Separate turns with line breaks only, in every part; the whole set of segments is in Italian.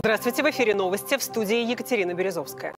Здравствуйте, в эфире новости в студии Екатерина Березовская.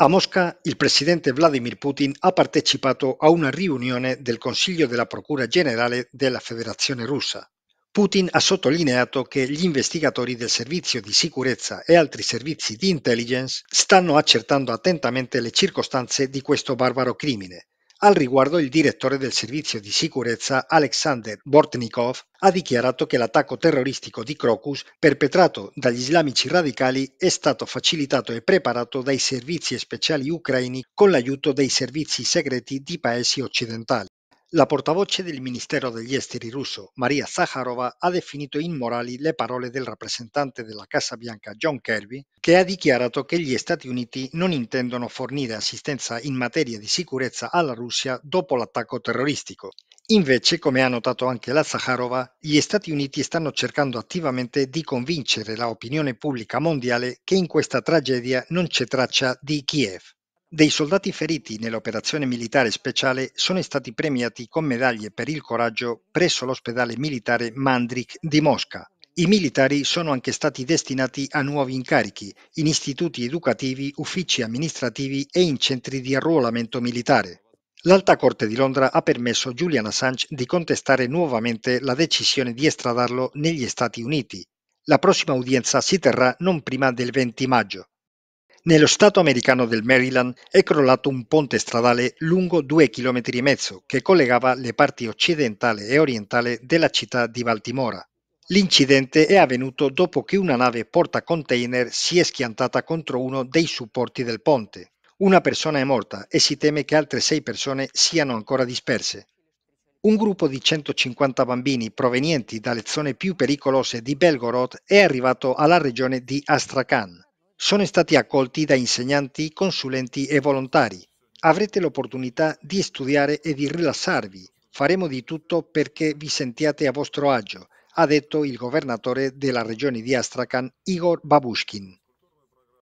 A Mosca il presidente Vladimir Putin ha partecipato a una riunione del Consiglio della Procura Generale della Federazione Russa. Putin ha sottolineato che gli investigatori del servizio di sicurezza e altri servizi di intelligence stanno accertando attentamente le circostanze di questo barbaro crimine al riguardo il direttore del servizio di sicurezza Alexander Bortnikov ha dichiarato che l'attacco terroristico di Crocus, perpetrato dagli islamici radicali, è stato facilitato e preparato dai servizi speciali ucraini con l'aiuto dei servizi segreti di paesi occidentali. La portavoce del Ministero degli Esteri russo, Maria Zakharova, ha definito immorali le parole del rappresentante della Casa Bianca John Kirby, che ha dichiarato che gli Stati Uniti non intendono fornire assistenza in materia di sicurezza alla Russia dopo l'attacco terroristico. Invece, come ha notato anche la Zakharova, gli Stati Uniti stanno cercando attivamente di convincere l'opinione pubblica mondiale che in questa tragedia non c'è traccia di Kiev. Dei soldati feriti nell'operazione militare speciale sono stati premiati con medaglie per il coraggio presso l'ospedale militare Mandrik di Mosca. I militari sono anche stati destinati a nuovi incarichi in istituti educativi, uffici amministrativi e in centri di arruolamento militare. L'Alta Corte di Londra ha permesso a Julian Assange di contestare nuovamente la decisione di estradarlo negli Stati Uniti. La prossima udienza si terrà non prima del 20 maggio. Nello stato americano del Maryland è crollato un ponte stradale lungo due chilometri e mezzo che collegava le parti occidentale e orientale della città di Baltimora. L'incidente è avvenuto dopo che una nave porta container si è schiantata contro uno dei supporti del ponte. Una persona è morta e si teme che altre sei persone siano ancora disperse. Un gruppo di 150 bambini provenienti dalle zone più pericolose di Belgorod è arrivato alla regione di Astrakhan. Sono stati accolti da insegnanti, consulenti e volontari. Avrete l'opportunità di studiare e di rilassarvi. Faremo di tutto perché vi sentiate a vostro agio, ha detto il governatore della regione di Astrakhan Igor Babushkin.